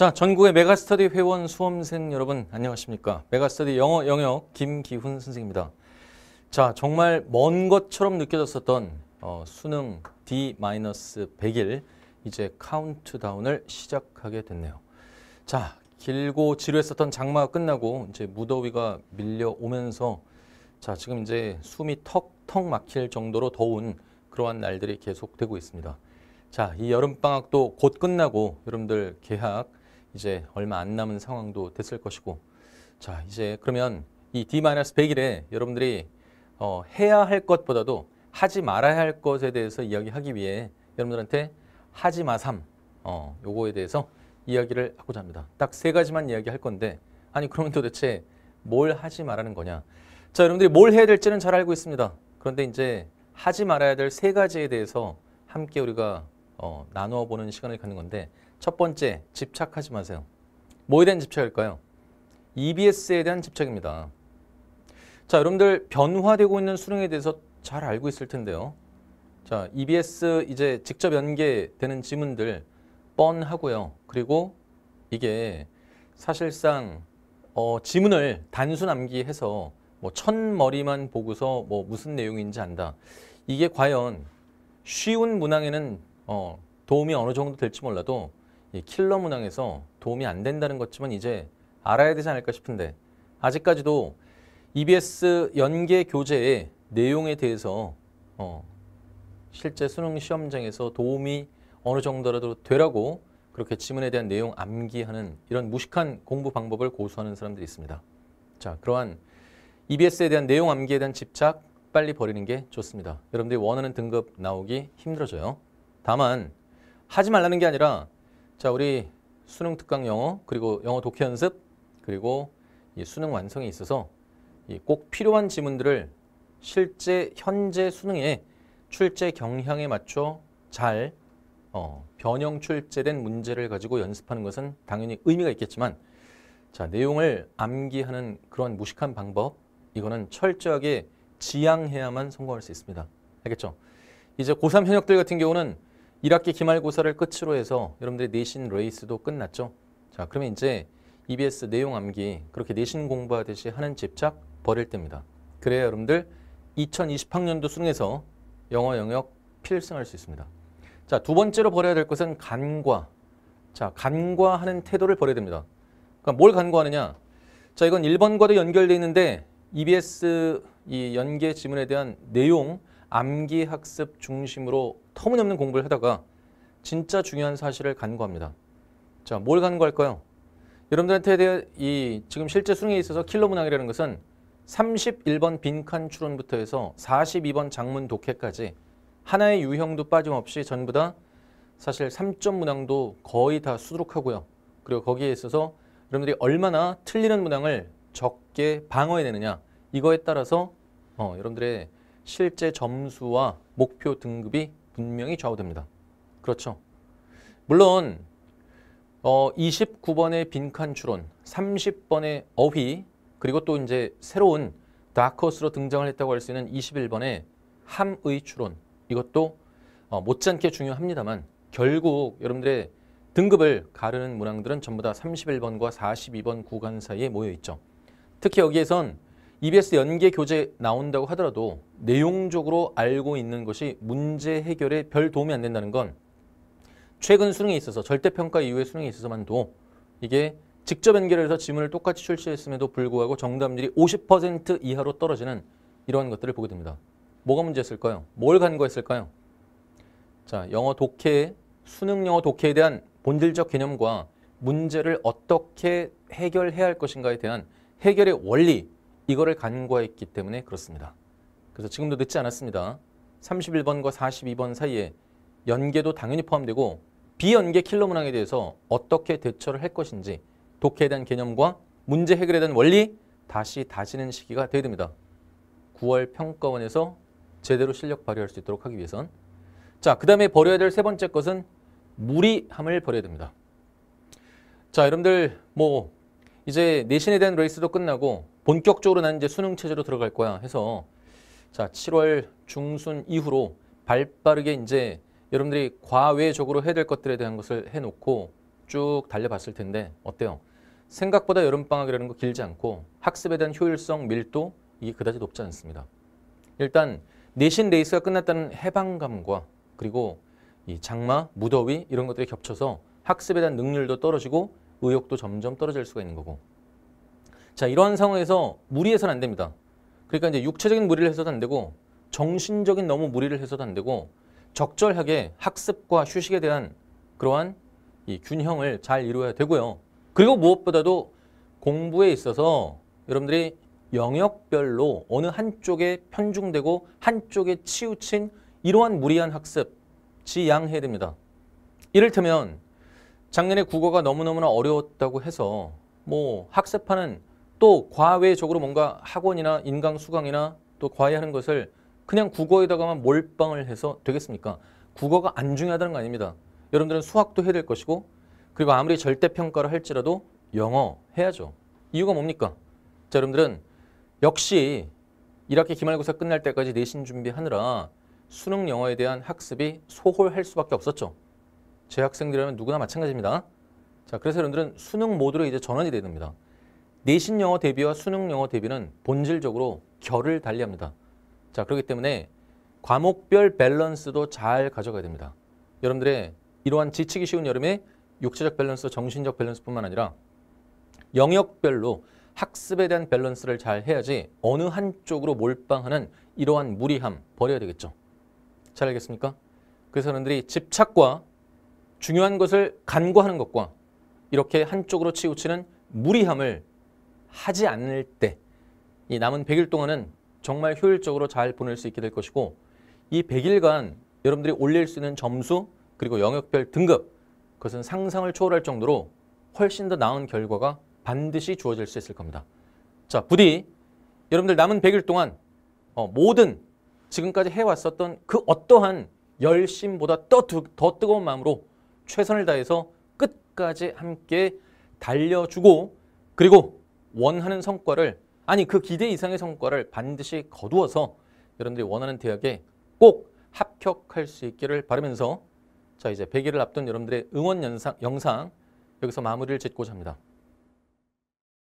자, 전국의 메가스터디 회원 수험생 여러분 안녕하십니까? 메가스터디 영어 영역 김기훈 선생입니다. 자, 정말 먼 것처럼 느껴졌었던 어, 수능 D-100일 이제 카운트다운을 시작하게 됐네요. 자, 길고 지루했었던 장마가 끝나고 이제 무더위가 밀려오면서 자, 지금 이제 숨이 턱턱 막힐 정도로 더운 그러한 날들이 계속되고 있습니다. 자, 이 여름방학도 곧 끝나고 여러분들 개학 이제 얼마 안 남은 상황도 됐을 것이고 자 이제 그러면 이 D-100일에 여러분들이 어, 해야 할 것보다도 하지 말아야 할 것에 대해서 이야기하기 위해 여러분들한테 하지 마삼 어, 요거에 대해서 이야기를 하고자 합니다. 딱 세 가지만 이야기할 건데 아니 그러면 도대체 뭘 하지 말라는 거냐 자 여러분들이 뭘 해야 될지는 잘 알고 있습니다. 그런데 이제 하지 말아야 될 세 가지에 대해서 함께 우리가 어, 나누어 보는 시간을 갖는 건데 첫 번째, 집착하지 마세요. 뭐에 대한 집착일까요? EBS에 대한 집착입니다. 자, 여러분들 변화되고 있는 수능에 대해서 잘 알고 있을 텐데요. 자, EBS 이제 직접 연계되는 지문들 뻔하고요. 그리고 이게 사실상 어, 지문을 단순 암기해서 뭐천 머리만 보고서 뭐 무슨 내용인지 안다. 이게 과연 쉬운 문항에는 어, 도움이 어느 정도 될지 몰라도 킬러 문항에서 도움이 안 된다는 것지만 이제 알아야 되지 않을까 싶은데 아직까지도 EBS 연계 교재의 내용에 대해서 어, 실제 수능 시험장에서 도움이 어느 정도라도 되라고 그렇게 지문에 대한 내용 암기하는 이런 무식한 공부 방법을 고수하는 사람들이 있습니다. 자, 그러한 EBS에 대한 내용 암기에 대한 집착 빨리 버리는 게 좋습니다. 여러분들이 원하는 등급 나오기 힘들어져요. 다만 하지 말라는 게 아니라 자, 우리 수능 특강 영어 그리고 영어 독해 연습 그리고 이 수능 완성에 있어서 꼭 필요한 지문들을 실제 현재 수능의 출제 경향에 맞춰 잘 어, 변형 출제된 문제를 가지고 연습하는 것은 당연히 의미가 있겠지만 자 내용을 암기하는 그런 무식한 방법 이거는 철저하게 지양해야만 성공할 수 있습니다. 알겠죠? 이제 고3 현역들 같은 경우는 1학기 기말고사를 끝으로 해서 여러분들의 내신 레이스도 끝났죠. 자, 그러면 이제 EBS 내용 암기 그렇게 내신 공부하듯이 하는 집착 버릴 때입니다. 그래야 여러분들 2020학년도 수능에서 영어 영역 필승할 수 있습니다. 자, 두 번째로 버려야 될 것은 간과. 자, 간과하는 태도를 버려야 됩니다. 그러니까 뭘 간과하느냐? 자, 이건 1번과도 연결돼 있는데 EBS 이 연계 지문에 대한 내용 암기 학습 중심으로 터무니없는 공부를 하다가 진짜 중요한 사실을 간과합니다. 자, 뭘 간과할까요? 여러분들한테 대해 이 지금 실제 수능에 있어서 킬러 문항이라는 것은 31번 빈칸 추론부터 해서 42번 장문 독해까지 하나의 유형도 빠짐없이 전부 다 사실 3점 문항도 거의 다 수록하고요. 그리고 거기에 있어서 여러분들이 얼마나 틀리는 문항을 적게 방어해내느냐 이거에 따라서 어, 여러분들의 실제 점수와 목표 등급이 분명히 좌우됩니다. 그렇죠. 물론 어, 29번의 빈칸 추론, 30번의 어휘, 그리고 또 이제 새로운 다크호스로 등장을 했다고 할 수 있는 21번의 함의 추론, 이것도 어, 못지않게 중요합니다만 결국 여러분들의 등급을 가르는 문항들은 전부 다 31번과 42번 구간 사이에 모여 있죠. 특히 여기에선 EBS 연계 교재 나온다고 하더라도 내용적으로 알고 있는 것이 문제 해결에 별 도움이 안 된다는 건 최근 수능에 있어서 절대평가 이후의 수능에 있어서만도 이게 직접 연결 해서 지문을 똑같이 출시했음에도 불구하고 정답률이 50% 이하로 떨어지는 이러한 것들을 보게 됩니다. 뭐가 문제였을까요? 뭘 간과했을까요? 자, 영어 독해, 수능 영어 독해에 대한 본질적 개념과 문제를 어떻게 해결해야 할 것인가에 대한 해결의 원리 이거를 간과했기 때문에 그렇습니다. 그래서 지금도 늦지 않았습니다. 31번과 42번 사이에 연계도 당연히 포함되고 비연계 킬러 문항에 대해서 어떻게 대처를 할 것인지 독해에 대한 개념과 문제 해결에 대한 원리 다시 다지는 시기가 되어야 됩니다. 9월 평가원에서 제대로 실력 발휘할 수 있도록 하기 위해선 자, 그 다음에 버려야 될 세 번째 것은 무리함을 버려야 됩니다. 자, 여러분들 뭐 이제 내신에 대한 레이스도 끝나고 본격적으로 난 이제 수능 체제로 들어갈 거야 해서 자 7월 중순 이후로 발빠르게 이제 여러분들이 과외적으로 해야 될 것들에 대한 것을 해놓고 쭉 달려봤을 텐데 어때요? 생각보다 여름방학이라는 거 길지 않고 학습에 대한 효율성, 밀도 이게 그다지 높지 않습니다. 일단 내신 레이스가 끝났다는 해방감과 그리고 이 장마, 무더위 이런 것들이 겹쳐서 학습에 대한 능률도 떨어지고 의욕도 점점 떨어질 수가 있는 거고. 자, 이러한 상황에서 무리해서는 안 됩니다. 그러니까 이제 육체적인 무리를 해서도 안 되고 정신적인 너무 무리를 해서도 안 되고 적절하게 학습과 휴식에 대한 그러한 이 균형을 잘 이루어야 되고요. 그리고 무엇보다도 공부에 있어서 여러분들이 영역별로 어느 한쪽에 편중되고 한쪽에 치우친 이러한 무리한 학습 지양해야 됩니다. 이를테면 작년에 국어가 너무너무나 어려웠다고 해서 뭐 학습하는 또 과외적으로 뭔가 학원이나 인강 수강이나 또 과외하는 것을 그냥 국어에다가만 몰빵을 해서 되겠습니까? 국어가 안 중요하다는 거 아닙니다. 여러분들은 수학도 해야 될 것이고 그리고 아무리 절대평가를 할지라도 영어 해야죠. 이유가 뭡니까? 자, 여러분들은 역시 1학기 기말고사 끝날 때까지 내신 준비하느라 수능 영어에 대한 학습이 소홀할 수밖에 없었죠. 재학생들이라면 누구나 마찬가지입니다. 자, 그래서 여러분들은 수능 모드로 이제 전환이 돼야 됩니다. 내신 영어 대비와 수능 영어 대비는 본질적으로 결을 달리합니다. 자, 그렇기 때문에 과목별 밸런스도 잘 가져가야 됩니다. 여러분들의 이러한 지치기 쉬운 여름에 육체적 밸런스, 정신적 밸런스뿐만 아니라 영역별로 학습에 대한 밸런스를 잘 해야지 어느 한쪽으로 몰빵하는 이러한 무리함 버려야 되겠죠. 잘 알겠습니까? 그래서 여러분들이 집착과 중요한 것을 간과하는 것과 이렇게 한쪽으로 치우치는 무리함을 하지 않을 때 이 남은 100일 동안은 정말 효율적으로 잘 보낼 수 있게 될 것이고 이 100일간 여러분들이 올릴 수 있는 점수 그리고 영역별 등급 그것은 상상을 초월할 정도로 훨씬 더 나은 결과가 반드시 주어질 수 있을 겁니다. 자 부디 여러분들 남은 100일 동안 어, 모든 지금까지 해왔었던 그 어떠한 열심보다 더, 더 뜨거운 마음으로 최선을 다해서 끝까지 함께 달려주고 그리고 원하는 성과를 아니 그 기대 이상의 성과를 반드시 거두어서 여러분들이 원하는 대학에 꼭 합격할 수 있기를 바라면서 자 이제 100일을 앞둔 여러분들의 응원 영상, 영상 여기서 마무리를 짓고자 합니다.